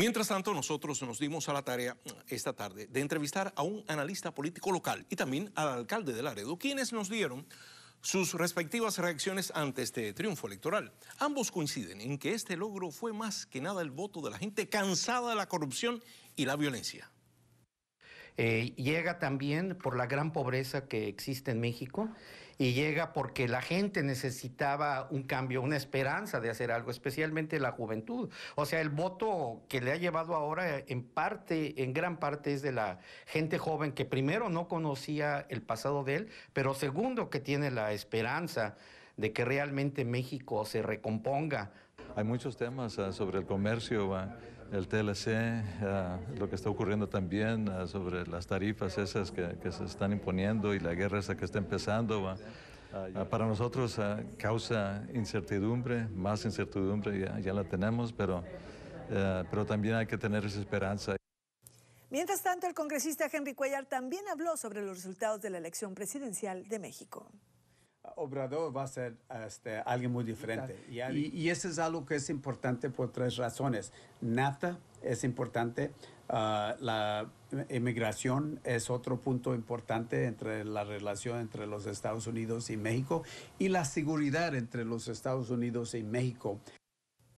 Mientras tanto, nosotros nos dimos a la tarea mm, esta tarde de entrevistar a un analista político local y también al alcalde de Laredo, quienes nos dieron sus respectivas reacciones ante este triunfo electoral. Ambos coinciden en que este logro fue más que nada el voto de la gente cansada de la corrupción y la violencia. Eh, llega también por la gran pobreza que existe en México y llega porque la gente necesitaba un cambio, una esperanza de hacer algo, especialmente la juventud. O sea, el voto que le ha llevado ahora en parte, en gran parte es de la gente joven que primero no conocía el pasado de él, pero segundo que tiene la esperanza de que realmente México se recomponga. Hay muchos temas ah, sobre el comercio el TLC, eh, lo que está ocurriendo también eh, sobre las tarifas esas que, se están imponiendo y la guerra esa que está empezando. Ah, ah, para nosotros eh, causa incertidumbre, más incertidumbre ya, ya la tenemos, pero, pero también hay que tener esa esperanza. Mientras tanto, el congresista Henry Cuellar también habló sobre los resultados de la elección presidencial de México. Obrador va a ser este, alguien muy diferente. Y, eso es algo que es importante por tres razones. NAFTA es importante, ah, la inmigración es otro punto importante entre la relación entre los Estados Unidos y México y la seguridad entre los Estados Unidos y México.